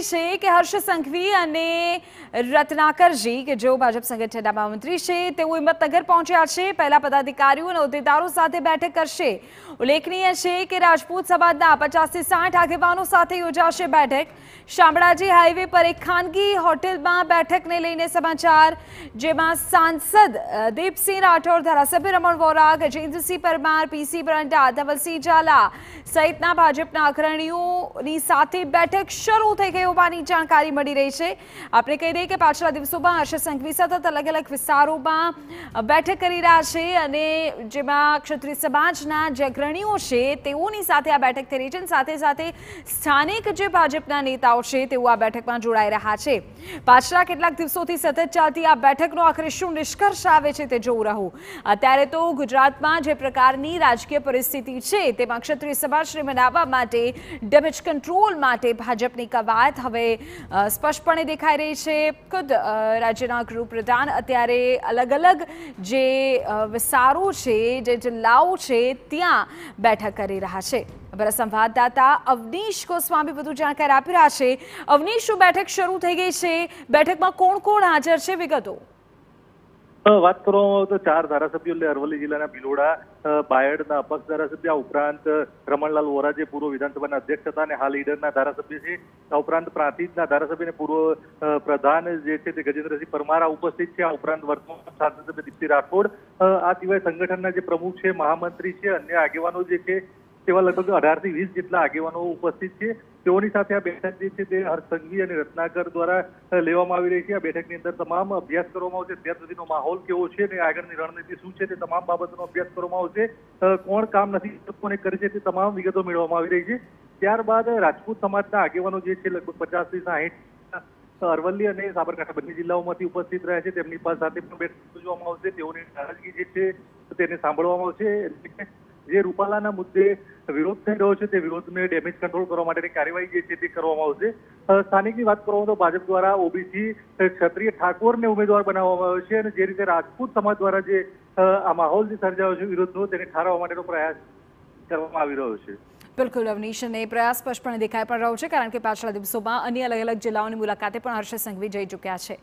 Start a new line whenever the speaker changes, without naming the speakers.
માહિતી છે કે હર્ષ સંઘવી અને રત્નાકરજી કે જેઓ ભાજપ સંગઠનના મહામંત્રી છે તેઓ હિંમતનગર પહોંચ્યા છે પહેલા પદાધિકારીઓ અને હોદ્દેદારો સાથે બેઠક કરશે ઉલ્લેખનીય છે કે રાજપૂત સમાજના પચાસથી સાઠ આગેવાનો સાથે યોજાશે બેઠક શામળાજી હાઈવે પર એક ખાનગી હોટેલમાં બેઠકને લઈને સમાચાર જેમાં સાંસદ દીપસિંહ રાઠોડ ધારાસભ્ય રમણ વોરા ગજેન્દ્રસિંહ પરમાર પીસી બ્રંડા ધવલસિંહ ઝાલા સહિતના ભાજપના અગ્રણીઓની સાથે બેઠક શરૂ થઈ ગઈ હોવાની જાણકારી મળી રહી છે આપણે કહી દઈએ કે પાછલા દિવસોમાં હર્ષ સંઘવી સતત અલગ અલગ વિસ્તારોમાં બેઠક કરી રહ્યા છે અને જેમાં ક્ષત્રિય સમાજના જે અગ્રણીઓ છે તેઓની સાથે આ બેઠક થઈ રહી છે અને સાથે સાથે સ્થાનિક જે ભાજપના નેતાઓ છે તેઓ આ બેઠકમાં જોડાઈ રહ્યા છે પાછલા કેટલાક દિવસોથી સતત ચાલતી આ બેઠકનો આખરે શું નિષ્કર્ષ આવે છે તે જોવું રહું અત્યારે તો ગુજરાતમાં જે પ્રકારની રાજકીય પરિસ્થિતિ છે તેમાં ક્ષત્રિય સમાજને મનાવવા માટે ડેમેજ કંટ્રોલ માટે ભાજપની કવાયત હવે સ્પષ્ટપણે દેખાઈ રહી છે ખુદ રાજ્યના ગૃહપ્રધાન અત્યારે અલગ અલગ જે વિસ્તારો છે જે જિલ્લાઓ છે ત્યાં બેઠક કરી રહ્યા છે અમારા સંવાદદાતા અવનીશ ગોસ્વામી વધુ જાણકારી આપી રહ્યા છે અવનીશ શું બેઠક શરૂ થઈ ગઈ છે બેઠકમાં કોણ કોણ હાજર છે વિગતો
વાત કરો તો ચાર ધારાસભ્યો એટલે અરવલ્લી જિલ્લાના ભિલોડા બાયડના અપક્ષ ધારાસભ્ય ઉપરાંત રમણલાલ વોરા જે પૂર્વ વિધાનસભાના અધ્યક્ષ હતા અને હાલ ઈડરના ધારાસભ્ય છે આ ઉપરાંત પ્રાંતિજના ધારાસભ્ય અને પૂર્વ પ્રધાન જે છે તે ગજેન્દ્રસિંહ પરમાર ઉપસ્થિત છે આ ઉપરાંત વર્તમાન સાંસદ દીપ્તિ રાઠોડ આ સિવાય સંગઠનના જે પ્રમુખ છે મહામંત્રી છે અન્ય આગેવાનો જે છે તેવા લગભગ અઢારથી વીસ જેટલા આગેવાનો ઉપસ્થિત છે તેઓની સાથે આ બેઠક જે છે તે હરસંગી અને રત્નાકર દ્વારા લેવામાં આવી રહી છે આ બેઠકની અંદર તમામ અભ્યાસ કરવામાં આવશે અત્યાર સુધીનો માહોલ કેવો છે અને આગળની રણનીતિ શું છે તે તમામ બાબતોનો અભ્યાસ કરવામાં આવશે કોણ કામ નથી કોને કરે છે તે તમામ વિગતો મેળવવામાં આવી રહી છે ત્યારબાદ રાજપૂત સમાજના આગેવાનો જે છે લગભગ પચાસથી સાહીઠ અરવલ્લી અને સાબરકાંઠા બંને જિલ્લાઓમાંથી ઉપસ્થિત રહ્યા છે તેમની પાસે સાથે પણ બેઠક યોજવામાં આવશે તેઓની નારાજગી જે છે તેને સાંભળવામાં આવશે જે રૂપાલાના મુદ્દે વિરોધ થઈ રહ્યો છે તે વિરોધને ડેમેજ કંટ્રોલ કરવા માટેની કાર્યવાહી જે છે તે કરવામાં આવશે સ્થાનિકની વાત કરવામાં તો ભાજપ દ્વારા ઓબીસી ક્ષત્રિય ઠાકોરને ઉમેદવાર બનાવવામાં આવ્યો છે અને જે રીતે રાજપૂત સમાજ દ્વારા જે આ માહોલ જે સર્જાયો છે વિરોધનો તેને ઠારવા માટેનો પ્રયાસ કરવામાં આવી રહ્યો છે
બિલકુલ અવનીશ અને પ્રયાસ સ્પષ્ટપણે દેખાય પણ રહ્યો છે કારણ કે પાછલા દિવસોમાં અન્ય અલગ અલગ જિલ્લાઓની મુલાકાતે પણ હર્ષ સંઘવી જઈ ચુક્યા છે